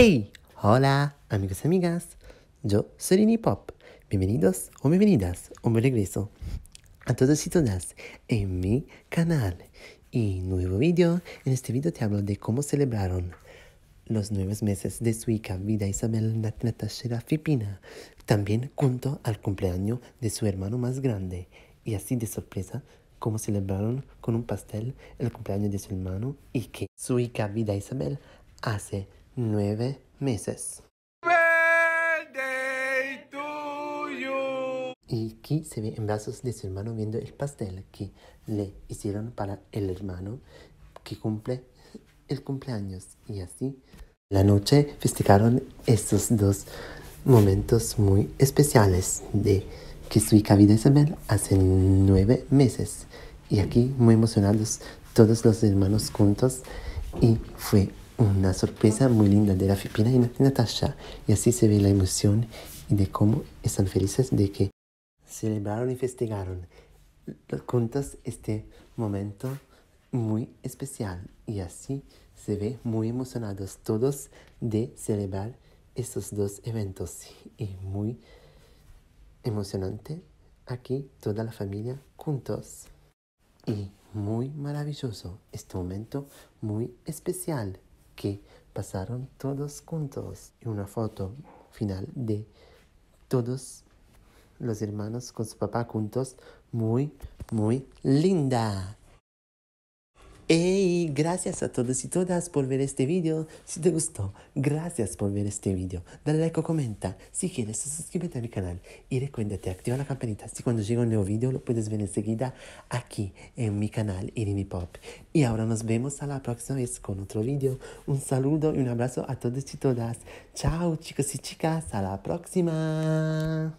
Hey, hola amigos y amigas, yo soy Lini Pop. Bienvenidos o bienvenidas o me regreso a todos y todas en mi canal y nuevo video. En este video te hablo de cómo celebraron los nueve meses de su vida Isabel la Natasha Fipina, también junto al cumpleaños de su hermano más grande. Y así de sorpresa, cómo celebraron con un pastel el cumpleaños de su hermano y que Suika, vida Isabel hace nueve meses. Y aquí se ve en brazos de su hermano viendo el pastel que le hicieron para el hermano que cumple el cumpleaños. Y así, la noche festejaron estos dos momentos muy especiales de que su hija vida Isabel hace nueve meses. Y aquí muy emocionados todos los hermanos juntos y fue una sorpresa muy linda de la Filipina y Natasha. Y así se ve la emoción y de cómo están felices de que celebraron y festejaron juntos este momento muy especial. Y así se ve muy emocionados todos de celebrar estos dos eventos. Y muy emocionante aquí toda la familia juntos. Y muy maravilloso este momento muy especial que pasaron todos juntos y una foto final de todos los hermanos con su papá juntos muy muy linda Hey, gracias a todos y todas por ver este video. Si te gustó, gracias por ver este video. Dale like o comenta. Si quieres, suscríbete a mi canal. Y recuérdate, activa la campanita. Así cuando llegue un nuevo video lo puedes ver enseguida aquí en mi canal Irimi Pop. Y ahora nos vemos a la próxima vez con otro video. Un saludo y un abrazo a todos y todas. Chao chicos y chicas. A la próxima.